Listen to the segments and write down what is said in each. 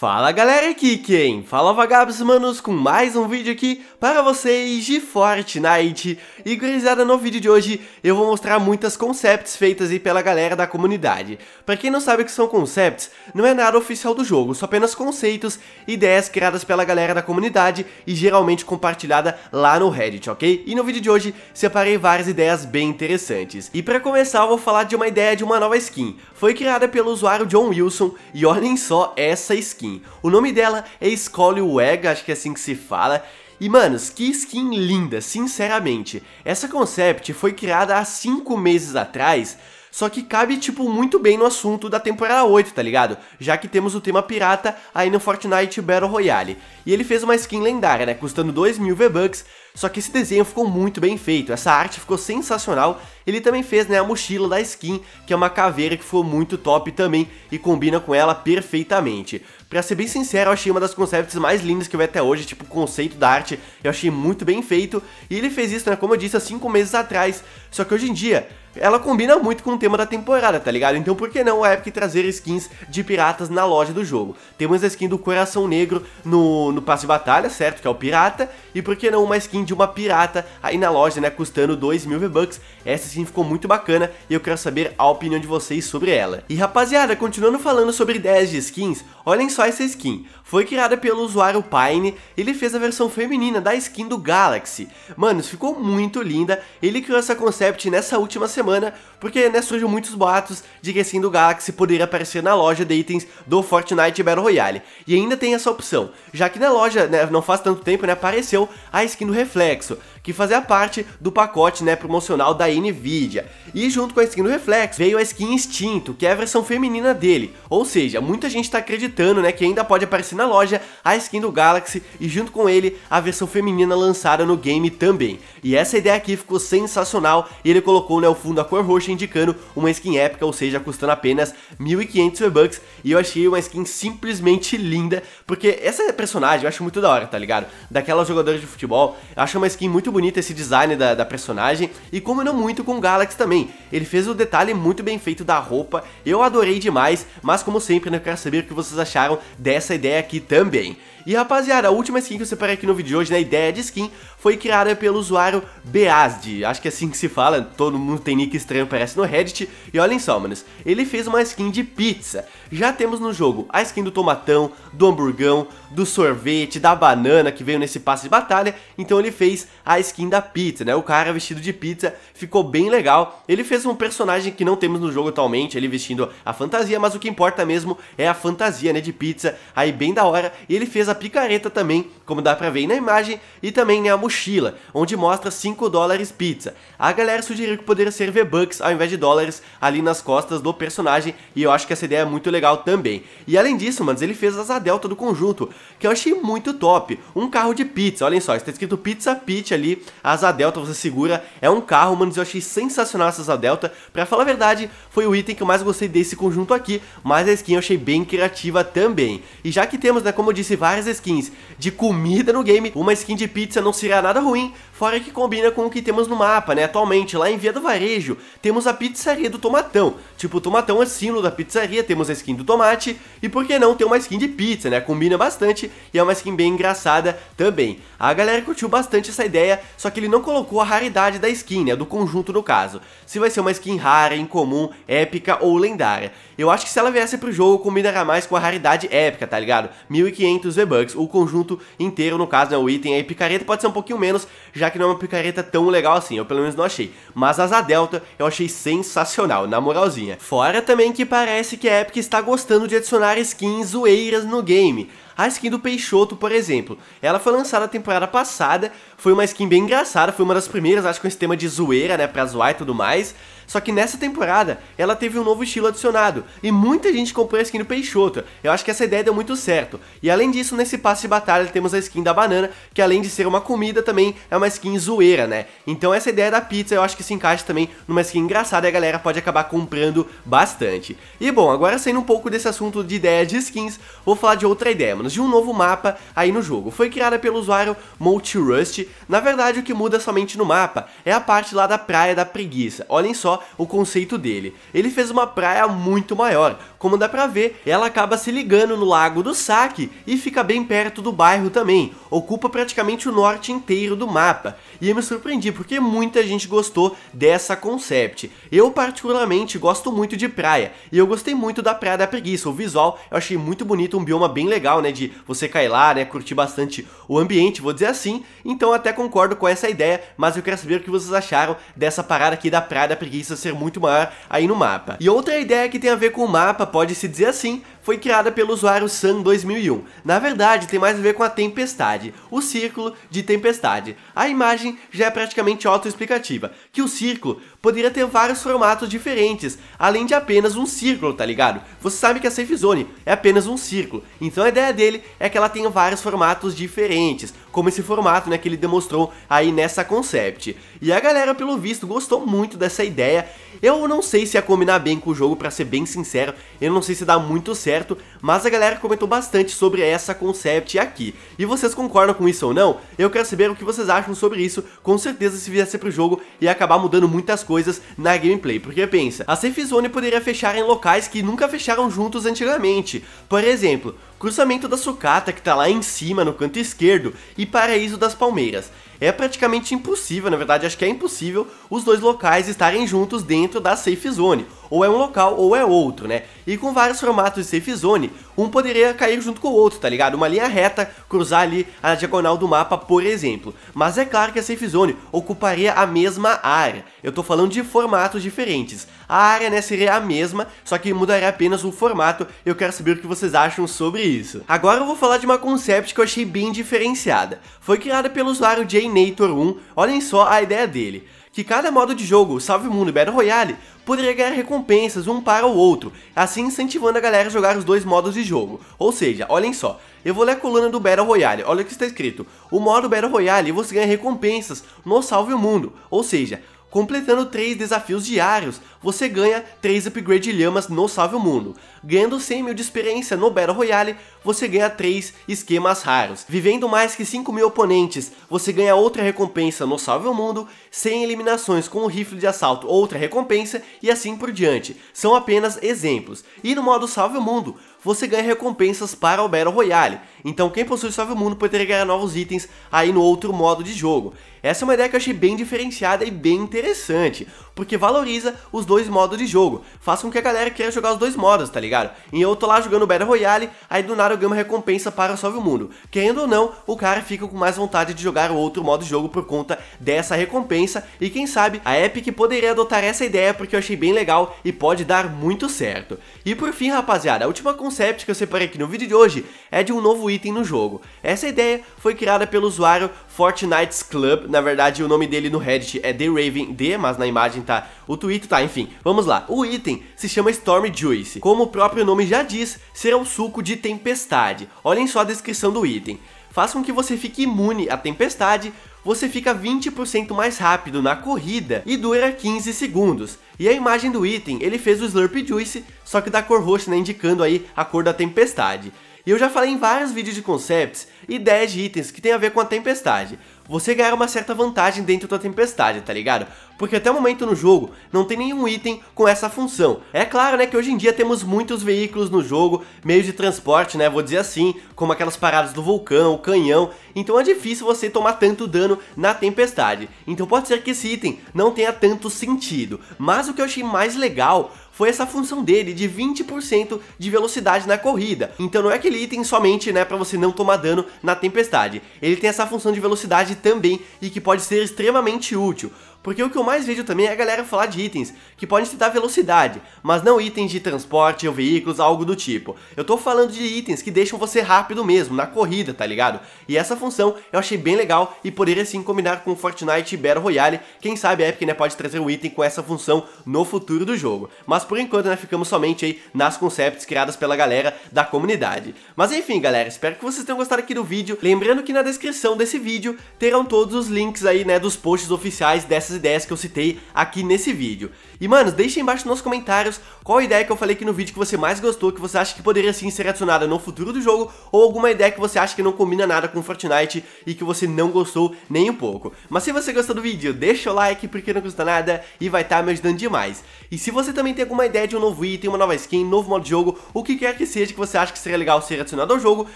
Fala galera aqui quem? Fala vagabos manos com mais um vídeo aqui para vocês de Fortnite E gurizada, no vídeo de hoje eu vou mostrar muitas concepts feitas aí pela galera da comunidade Pra quem não sabe o que são concepts, não é nada oficial do jogo, são apenas conceitos e ideias criadas pela galera da comunidade E geralmente compartilhada lá no Reddit, ok? E no vídeo de hoje separei várias ideias bem interessantes E pra começar eu vou falar de uma ideia de uma nova skin Foi criada pelo usuário John Wilson e olhem só essa skin skin. O nome dela é Scully Wega, acho que é assim que se fala. E manos, que skin linda, sinceramente. Essa concept foi criada há 5 meses atrás, só que cabe tipo muito bem no assunto da temporada 8, tá ligado? Já que temos o tema pirata aí no Fortnite Battle Royale. E ele fez uma skin lendária, né, custando 2 mil V-Bucks, só que esse desenho ficou muito bem feito, essa arte ficou sensacional ele também fez né, a mochila da skin, que é uma caveira que foi muito top também e combina com ela perfeitamente. Pra ser bem sincero, eu achei uma das concepts mais lindas que eu vi até hoje, tipo, o conceito da arte, eu achei muito bem feito. E ele fez isso, né, como eu disse, há 5 meses atrás. Só que hoje em dia, ela combina muito com o tema da temporada, tá ligado? Então por que não a Epic trazer skins de piratas na loja do jogo? Temos a skin do Coração Negro no, no passe de batalha, certo? Que é o pirata. E por que não uma skin de uma pirata aí na loja, né? Custando 2 mil V-Bucks. Essa sim ficou muito bacana e eu quero saber a opinião de vocês sobre ela. E rapaziada, continuando falando sobre ideias de skins, olhem só essa skin. Foi criada pelo usuário Pine, ele fez a versão feminina da skin do Galaxy. Mano, isso ficou muito linda, ele criou essa concept nessa última semana, porque né, surgiu muitos boatos de que a skin do Galaxy poderia aparecer na loja de itens do Fortnite Battle Royale. E ainda tem essa opção, já que na né, loja, né, não faz tanto tempo, né, apareceu a skin do Reflexo, que fazia parte do pacote né, promocional da Nvidia. E junto com a skin do Reflex veio a skin Instinto, que é a versão feminina dele. Ou seja, muita gente está acreditando né, que ainda pode aparecer na loja a skin do Galaxy e junto com ele a versão feminina lançada no game também. E essa ideia aqui ficou sensacional e ele colocou né, o fundo a cor roxa indicando uma skin épica, ou seja, custando apenas 1.500 V-Bucks e eu achei uma skin simplesmente linda, porque essa personagem eu acho muito da hora, tá ligado? Daquela jogadora de futebol, eu acho uma skin muito muito bonito esse design da, da personagem e combinou muito com o Galaxy também. Ele fez o um detalhe muito bem feito da roupa, eu adorei demais, mas como sempre, né, eu quero saber o que vocês acharam dessa ideia aqui também. E rapaziada, a última skin que eu separei aqui no vídeo de hoje, na né, ideia de skin, foi criada pelo usuário beazd acho que é assim que se fala, todo mundo tem nick estranho, parece no Reddit, e olhem só, manos, ele fez uma skin de pizza. Já temos no jogo a skin do tomatão, do hamburgão, do sorvete, da banana que veio nesse passe de batalha, então ele fez a skin da pizza, né, o cara vestido de pizza, ficou bem legal, ele fez um personagem que não temos no jogo atualmente, ele vestindo a fantasia, mas o que importa mesmo é a fantasia, né, de pizza, aí bem da hora, e ele fez a picareta também, como dá pra ver aí na imagem, e também né, a mochila, onde mostra 5 dólares pizza. A galera sugeriu que poderia ser V-Bucks ao invés de dólares ali nas costas do personagem, e eu acho que essa ideia é muito legal também. E além disso, mano, ele fez as delta do conjunto, que eu achei muito top. Um carro de pizza, olhem só, está escrito Pizza Pit ali, asa delta você segura, é um carro, mano, eu achei sensacional essa asa delta. Pra falar a verdade, foi o item que eu mais gostei desse conjunto aqui, mas a skin eu achei bem criativa também. E já que temos, né, como eu disse, várias várias skins de comida no game, uma skin de pizza não seria nada ruim, fora que combina com o que temos no mapa, né? Atualmente, lá em Via do Varejo, temos a pizzaria do Tomatão. Tipo, o Tomatão é símbolo da pizzaria, temos a skin do tomate, e por que não ter uma skin de pizza, né? Combina bastante e é uma skin bem engraçada também. A galera curtiu bastante essa ideia, só que ele não colocou a raridade da skin, né? Do conjunto no caso. Se vai ser uma skin rara, incomum, épica ou lendária. Eu acho que se ela viesse pro jogo, combinará mais com a raridade épica, tá ligado? 1500 v Bucks, o conjunto inteiro, no caso, né, o item aí, picareta pode ser um pouquinho menos, já que não é uma picareta tão legal assim, eu pelo menos não achei. Mas asa delta eu achei sensacional, na moralzinha. Fora também que parece que a Epic está gostando de adicionar skins zoeiras no game. A skin do Peixoto, por exemplo, ela foi lançada na temporada passada, foi uma skin bem engraçada, foi uma das primeiras, acho, com esse tema de zoeira, né, pra zoar e tudo mais... Só que nessa temporada, ela teve um novo estilo adicionado, e muita gente comprou a skin do Peixoto. Eu acho que essa ideia deu muito certo. E além disso, nesse passe de batalha temos a skin da banana, que além de ser uma comida, também é uma skin zoeira, né? Então essa ideia da pizza eu acho que se encaixa também numa skin engraçada e a galera pode acabar comprando bastante. E bom, agora saindo um pouco desse assunto de ideias de skins, vou falar de outra ideia, mano, de um novo mapa aí no jogo. Foi criada pelo usuário Multirust. Na verdade, o que muda somente no mapa é a parte lá da Praia da Preguiça. Olhem só o conceito dele. Ele fez uma praia muito maior, como dá pra ver, ela acaba se ligando no Lago do Saque e fica bem perto do bairro também, ocupa praticamente o norte inteiro do mapa. E eu me surpreendi porque muita gente gostou dessa concept. Eu particularmente gosto muito de praia, e eu gostei muito da Praia da Preguiça, o visual eu achei muito bonito, um bioma bem legal, né, de você cair lá, né, curtir bastante o ambiente, vou dizer assim, então até concordo com essa ideia, mas eu quero saber o que vocês acharam dessa parada aqui da Praia da Preguiça precisa ser muito maior aí no mapa. E outra ideia que tem a ver com o mapa, pode-se dizer assim, foi criada pelo usuário Sun2001. Na verdade, tem mais a ver com a tempestade, o círculo de tempestade. A imagem já é praticamente autoexplicativa, que o círculo poderia ter vários formatos diferentes, além de apenas um círculo, tá ligado? Você sabe que a Safe Zone é apenas um círculo, então a ideia dele é que ela tenha vários formatos diferentes, como esse formato né, que ele demonstrou aí nessa concept. E a galera, pelo visto, gostou muito dessa ideia. Eu não sei se ia combinar bem com o jogo, para ser bem sincero, eu não sei se dá muito certo, mas a galera comentou bastante sobre essa concept aqui. E vocês concordam com isso ou não? Eu quero saber o que vocês acham sobre isso, com certeza se viesse pro jogo ia acabar mudando muitas coisas coisas na gameplay. Porque pensa, a safe zone poderia fechar em locais que nunca fecharam juntos antigamente. Por exemplo, cruzamento da sucata que tá lá em cima no canto esquerdo e paraíso das palmeiras. É praticamente impossível, na verdade acho que é impossível os dois locais estarem juntos dentro da safe zone ou é um local ou é outro, né? E com vários formatos de safe zone, um poderia cair junto com o outro, tá ligado? Uma linha reta, cruzar ali a diagonal do mapa, por exemplo. Mas é claro que a safe zone ocuparia a mesma área. Eu tô falando de formatos diferentes. A área, né, seria a mesma, só que mudaria apenas o formato. Eu quero saber o que vocês acham sobre isso. Agora eu vou falar de uma concept que eu achei bem diferenciada. Foi criada pelo usuário JNator1, olhem só a ideia dele que cada modo de jogo, Salve Mundo e Battle Royale, poderia ganhar recompensas um para o outro, assim incentivando a galera a jogar os dois modos de jogo. Ou seja, olhem só, eu vou ler a coluna do Battle Royale, olha o que está escrito, o modo Battle Royale você ganha recompensas no Salve Mundo, ou seja, Completando 3 desafios diários, você ganha 3 upgrade lhamas no Salve o Mundo. Ganhando 100 mil de experiência no Battle Royale, você ganha 3 esquemas raros. Vivendo mais que 5 mil oponentes, você ganha outra recompensa no Salve o Mundo, 100 eliminações com o rifle de assalto, outra recompensa e assim por diante. São apenas exemplos. E no modo Salve o Mundo, você ganha recompensas para o Battle Royale. Então quem possui o mundo poderia ganhar novos itens aí no outro modo de jogo. Essa é uma ideia que eu achei bem diferenciada e bem interessante, porque valoriza os dois modos de jogo, faz com que a galera queira jogar os dois modos, tá ligado? E eu tô lá jogando Battle Royale, aí do nada eu ganho uma recompensa para Salve o Mundo. Querendo ou não, o cara fica com mais vontade de jogar o outro modo de jogo por conta dessa recompensa, e quem sabe a Epic poderia adotar essa ideia porque eu achei bem legal e pode dar muito certo. E por fim, rapaziada, a última concept que eu separei aqui no vídeo de hoje é de um novo item no jogo. Essa ideia foi criada pelo usuário Fortnite's Club, na verdade o nome dele no Reddit é The Raven D, mas na imagem tá o tweet, tá, enfim, vamos lá. O item se chama Storm Juice, como o próprio nome já diz, será um suco de tempestade. Olhem só a descrição do item. Faça com que você fique imune à tempestade, você fica 20% mais rápido na corrida e dura 15 segundos. E a imagem do item, ele fez o Slurp Juice, só que da cor roxa, né, indicando aí a cor da tempestade. E eu já falei em vários vídeos de concepts, ideias de itens que tem a ver com a tempestade. Você ganhar uma certa vantagem dentro da tempestade, tá ligado? Porque até o momento no jogo não tem nenhum item com essa função. É claro, né, que hoje em dia temos muitos veículos no jogo, meios de transporte, né, vou dizer assim, como aquelas paradas do vulcão, canhão, então é difícil você tomar tanto dano na tempestade. Então pode ser que esse item não tenha tanto sentido. Mas o que eu achei mais legal foi essa função dele de 20% de velocidade na corrida. Então não é aquele item somente, né, para você não tomar dano na tempestade. Ele tem essa função de velocidade também e que pode ser extremamente útil. Porque o que eu mais vejo também é a galera falar de itens que podem te dar velocidade, mas não itens de transporte ou veículos, algo do tipo. Eu tô falando de itens que deixam você rápido mesmo, na corrida, tá ligado? E essa função eu achei bem legal e poderia sim combinar com Fortnite e Battle Royale. Quem sabe a Epic né, pode trazer um item com essa função no futuro do jogo. Mas por enquanto né, ficamos somente aí nas concepts criadas pela galera da comunidade. Mas enfim galera, espero que vocês tenham gostado aqui do vídeo. Lembrando que na descrição desse vídeo terão todos os links aí né, dos posts oficiais dessa essas ideias que eu citei aqui nesse vídeo. E, mano, deixa embaixo nos comentários qual a ideia que eu falei aqui no vídeo que você mais gostou, que você acha que poderia sim ser adicionada no futuro do jogo, ou alguma ideia que você acha que não combina nada com Fortnite e que você não gostou nem um pouco. Mas se você gostou do vídeo, deixa o like porque não custa nada e vai estar tá me ajudando demais. E se você também tem alguma ideia de um novo item, uma nova skin, novo modo de jogo, o que quer que seja que você acha que seria legal ser adicionado ao jogo,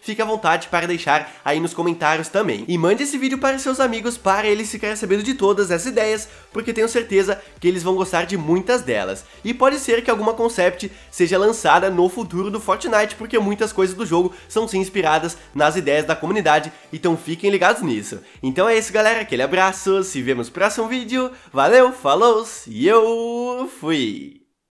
fique à vontade para deixar aí nos comentários também. E mande esse vídeo para seus amigos para eles ficarem sabendo de todas as ideias, porque tenho certeza que eles vão gostar de muito muitas delas. E pode ser que alguma concept seja lançada no futuro do Fortnite, porque muitas coisas do jogo são sim inspiradas nas ideias da comunidade, então fiquem ligados nisso. Então é isso galera, aquele abraço, se vemos no próximo vídeo, valeu, falou e eu fui!